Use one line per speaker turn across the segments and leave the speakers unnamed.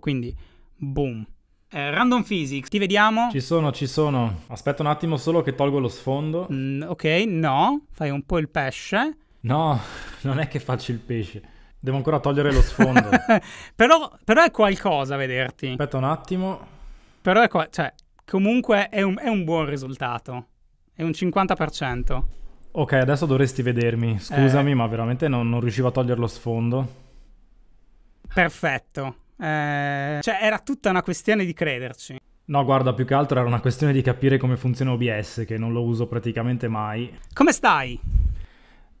Quindi, boom. Eh, random Physics, ti vediamo? Ci sono, ci sono. Aspetta un attimo solo che tolgo lo sfondo. Mm, ok, no, fai un po' il pesce. No,
non è che faccio il pesce. Devo ancora togliere lo sfondo. però, però, è qualcosa
vederti. Aspetta un attimo. Però è qua, cioè, comunque è un, è un buon risultato. È un 50%.
Ok, adesso dovresti vedermi. Scusami, eh. ma veramente non, non riuscivo a togliere lo sfondo.
Perfetto. Eh, cioè, era tutta una questione di crederci.
No, guarda, più che altro era una questione di capire come funziona OBS, che non lo uso praticamente mai. Come stai?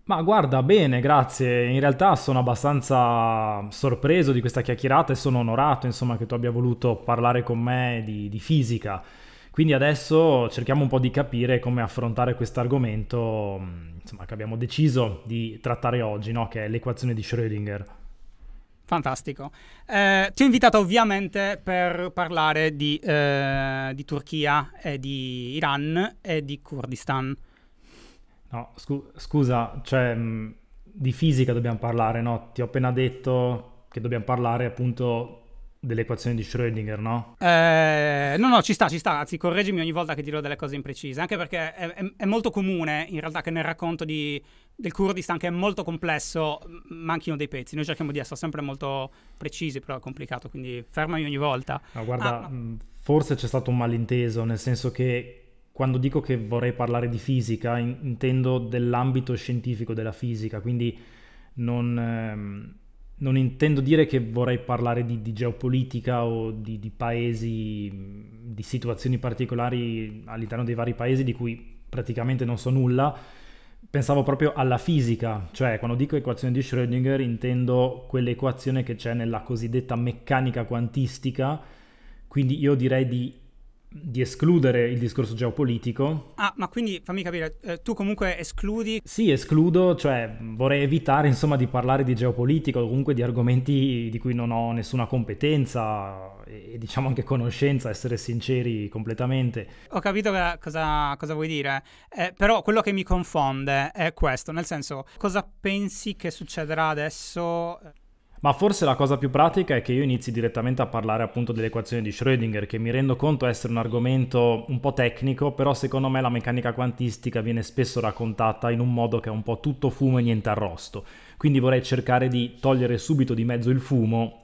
Ma guarda, bene, grazie. In realtà sono abbastanza sorpreso di questa chiacchierata e sono onorato, insomma, che tu abbia voluto parlare con me di, di fisica. Quindi adesso cerchiamo un po' di capire come affrontare questo argomento, mm, insomma, che abbiamo deciso di trattare oggi, no? che è l'equazione di Schrödinger.
Fantastico. Eh, ti ho invitato ovviamente per parlare di, eh, di Turchia e di Iran e di Kurdistan.
No, scu- scusa, cioè mh, mm, di fisica dobbiamo parlare, no? Ti ho appena detto che dobbiamo parlare appunto dell'equazione di Schrödinger, no?
Eh, no, no, ci sta, ci sta, anzi correggimi ogni volta che dirò delle cose imprecise, anche perché è, è, è molto comune in realtà che nel racconto di, del Kurdistan, che è molto complesso, manchino dei pezzi, noi cerchiamo di essere sempre molto precisi, però è complicato, quindi fermami ogni volta. No, guarda, ah, no.
Mm, forse c'è stato un malinteso, nel senso che quando dico che vorrei parlare di fisica, in- intendo dell'ambito scientifico della fisica, quindi non... Ehm non intendo dire che vorrei parlare di, di geopolitica o di, di, paesi, di situazioni particolari all'interno dei vari paesi di cui praticamente non so nulla. Pensavo proprio alla fisica, cioè quando dico equazione di Schrödinger intendo quell'equazione che c'è nella cosiddetta meccanica quantistica, quindi io direi di di escludere il discorso geopolitico.
Ah, ma quindi fammi capire, eh, tu comunque
escludi? Sì, escludo, cioè vorrei evitare insomma di parlare di geopolitico, o comunque di argomenti di cui non ho nessuna competenza e, e diciamo anche conoscenza, essere sinceri completamente.
Ho capito che, cosa, cosa, vuoi dire, eh, però quello che mi confonde è questo, nel senso cosa pensi che succederà adesso
ma forse la cosa più pratica è che io inizi direttamente a parlare appunto dell'equazione di Schrödinger, che mi rendo conto essere un argomento un po' tecnico, però secondo me la meccanica quantistica viene spesso raccontata in un modo che è un po' tutto fumo e niente arrosto. Quindi vorrei cercare di togliere subito di mezzo il fumo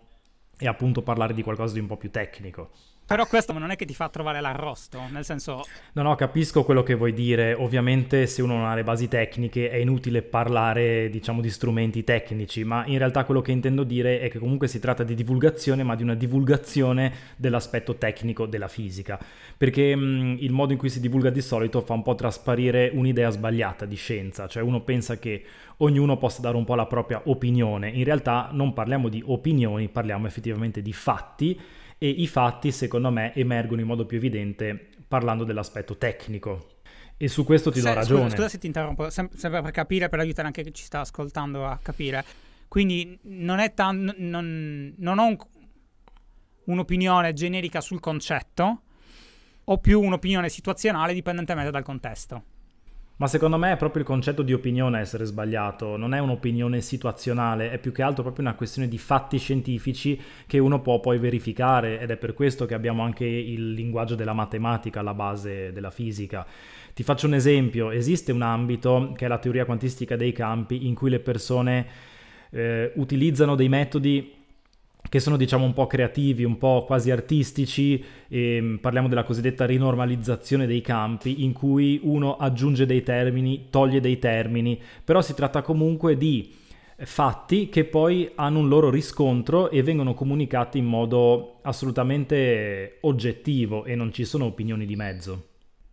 e appunto parlare di qualcosa di un po' più tecnico.
Però questo non è che ti fa trovare l'arrosto, nel senso...
No, no, capisco quello che vuoi dire. Ovviamente se uno non ha le basi tecniche è inutile parlare, diciamo, di strumenti tecnici, ma in realtà quello che intendo dire è che comunque si tratta di divulgazione, ma di una divulgazione dell'aspetto tecnico della fisica. Perché mh, mm, il modo in cui si divulga di solito fa un po' trasparire un'idea sbagliata di scienza, cioè uno pensa che ognuno possa dare un po' la propria opinione. In realtà non parliamo di opinioni, parliamo effettivamente di fatti e i fatti secondo me emergono in modo più evidente parlando dell'aspetto tecnico. E su questo ti do ragione. Scusa, scusa
se ti interrompo, sem- sempre per capire, per aiutare anche chi ci sta ascoltando a capire. Quindi non è tanto. Non, non, ho un, un'opinione generica sul concetto, ho più un'opinione situazionale dipendentemente dal contesto.
Ma secondo me è proprio il concetto di opinione a essere sbagliato, non è un'opinione situazionale, è più che altro proprio una questione di fatti scientifici che uno può poi verificare ed è per questo che abbiamo anche il linguaggio della matematica alla base della fisica. Ti faccio un esempio, esiste un ambito che è la teoria quantistica dei campi in cui le persone eh, utilizzano dei metodi che sono diciamo un po' creativi, un po' quasi artistici, e, ehm, parliamo della cosiddetta rinormalizzazione dei campi in cui uno aggiunge dei termini, toglie dei termini, però si tratta comunque di fatti che poi hanno un loro riscontro e vengono comunicati in modo assolutamente oggettivo e non ci sono opinioni di mezzo.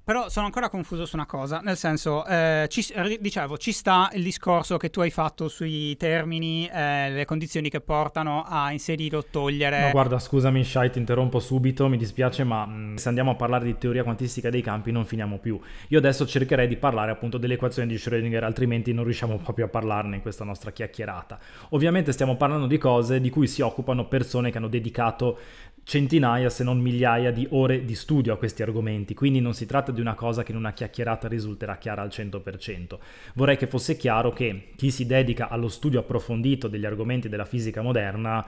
Però sono ancora confuso su una cosa, nel senso, eh, ci, dicevo, ci sta il discorso che tu hai fatto sui termini, eh, le condizioni che portano a inserire o togliere. No, guarda,
scusami, Shai, ti interrompo subito, mi dispiace, ma mh, mm, se andiamo a parlare di teoria quantistica dei campi non finiamo più. Io adesso cercherei di parlare appunto delle equazioni di Schrödinger, altrimenti non riusciamo proprio a parlarne in questa nostra chiacchierata. Ovviamente stiamo parlando di cose di cui si occupano persone che hanno dedicato centinaia se non migliaia di ore di studio a questi argomenti, quindi non si tratta di una cosa che in una chiacchierata risulterà chiara al 100%. Vorrei che fosse chiaro che chi si dedica allo studio approfondito degli argomenti della fisica moderna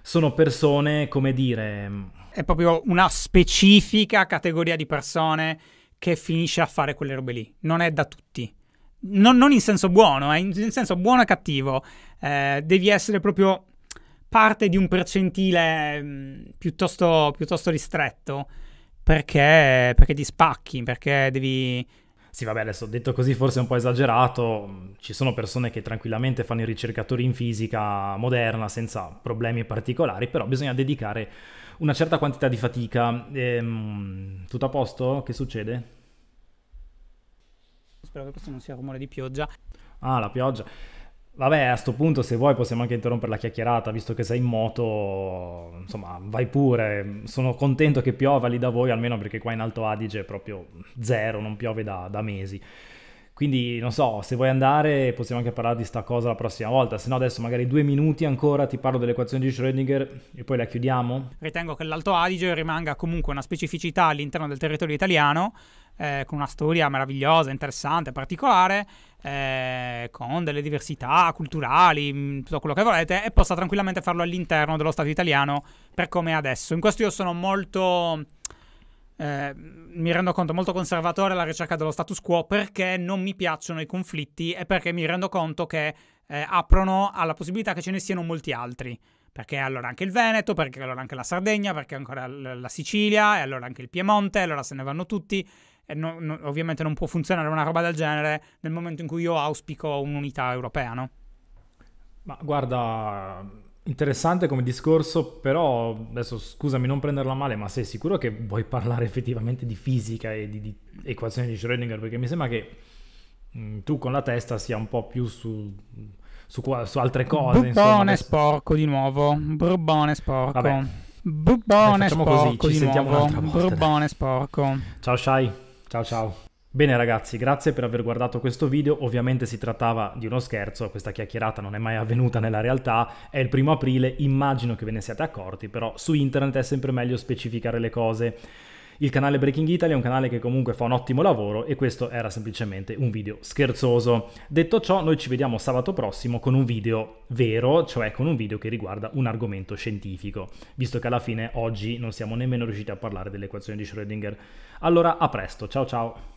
sono persone, come
dire... È proprio una specifica categoria di persone che finisce a fare quelle robe lì, non è da tutti. Non, non in senso buono, è eh. in senso buono e cattivo. Eh, devi essere proprio parte di un percentile mh, mm, piuttosto, piuttosto, ristretto perché, perché ti spacchi, perché devi... Sì, vabbè, adesso detto così forse è un po' esagerato, mm, ci sono persone che tranquillamente
fanno i ricercatori in fisica moderna senza problemi particolari, però bisogna dedicare una certa quantità di fatica. Ehm, tutto a posto? Che succede?
Spero che questo non sia rumore di pioggia.
Ah, la pioggia. Vabbè, a questo punto, se vuoi, possiamo anche interrompere la chiacchierata, visto che sei in moto, insomma, vai pure. Sono contento che piova lì da voi, almeno perché qua in Alto Adige è proprio zero, non piove da, da mesi. Quindi, non so, se vuoi andare, possiamo anche parlare di sta cosa la prossima volta. Se no, adesso magari due minuti ancora ti parlo dell'equazione di Schrödinger e poi la chiudiamo.
Ritengo che l'Alto Adige rimanga comunque una specificità all'interno del territorio italiano. Eh, con una storia meravigliosa, interessante, particolare, eh, con delle diversità culturali, mm, tutto quello che volete, e possa tranquillamente farlo all'interno dello Stato italiano per come è adesso. In questo io sono molto... Eh, mi rendo conto molto conservatore alla ricerca dello status quo perché non mi piacciono i conflitti e perché mi rendo conto che eh, aprono alla possibilità che ce ne siano molti altri. Perché allora anche il Veneto, perché allora anche la Sardegna, perché ancora la Sicilia, e allora anche il Piemonte, allora se ne vanno tutti no, no, ovviamente non può funzionare una roba del genere nel momento in cui io auspico un'unità europea, no? Ma guarda,
interessante come discorso, però adesso scusami non prenderla male, ma sei sicuro che vuoi parlare effettivamente di fisica e di, di equazioni di Schrödinger? Perché mi sembra che mh, mm, tu con la testa sia un po' più su... Su,
su, altre cose. Burbone adesso... sporco di nuovo. Burbone sporco. Vabbè. Burbone eh, sporco così, di nuovo. Burbone sporco. Ciao Shai. Ciao ciao.
Bene ragazzi, grazie per aver guardato questo video, ovviamente si trattava di uno scherzo, questa chiacchierata non è mai avvenuta nella realtà, è il primo aprile, immagino che ve ne siate accorti, però su internet è sempre meglio specificare le cose. Il canale Breaking Italy è un canale che comunque fa un ottimo lavoro e questo era semplicemente un video scherzoso. Detto ciò, noi ci vediamo sabato prossimo con un video vero, cioè con un video che riguarda un argomento scientifico, visto che alla fine oggi non siamo nemmeno riusciti a parlare dell'equazione di Schrödinger. Allora, a presto, ciao ciao!